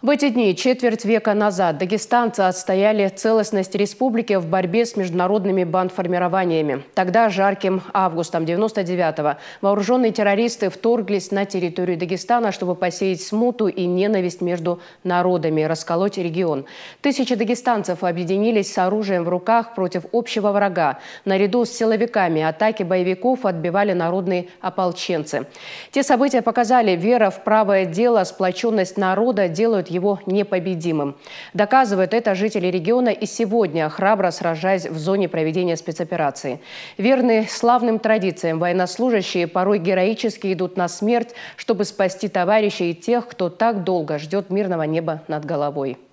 В эти дни, четверть века назад, дагестанцы отстояли целостность республики в борьбе с международными бандформированиями. Тогда, жарким августом 99-го, вооруженные террористы вторглись на территорию Дагестана, чтобы посеять смуту и ненависть между народами, расколоть регион. Тысячи дагестанцев объединились с оружием в руках против общего врага. Наряду с силовиками атаки боевиков отбивали народные ополченцы. Те события показали, вера в правое дело, сплоченность народа делают делают его непобедимым. Доказывают это жители региона и сегодня, храбро сражаясь в зоне проведения спецоперации. Верные славным традициям военнослужащие порой героически идут на смерть, чтобы спасти товарищей и тех, кто так долго ждет мирного неба над головой.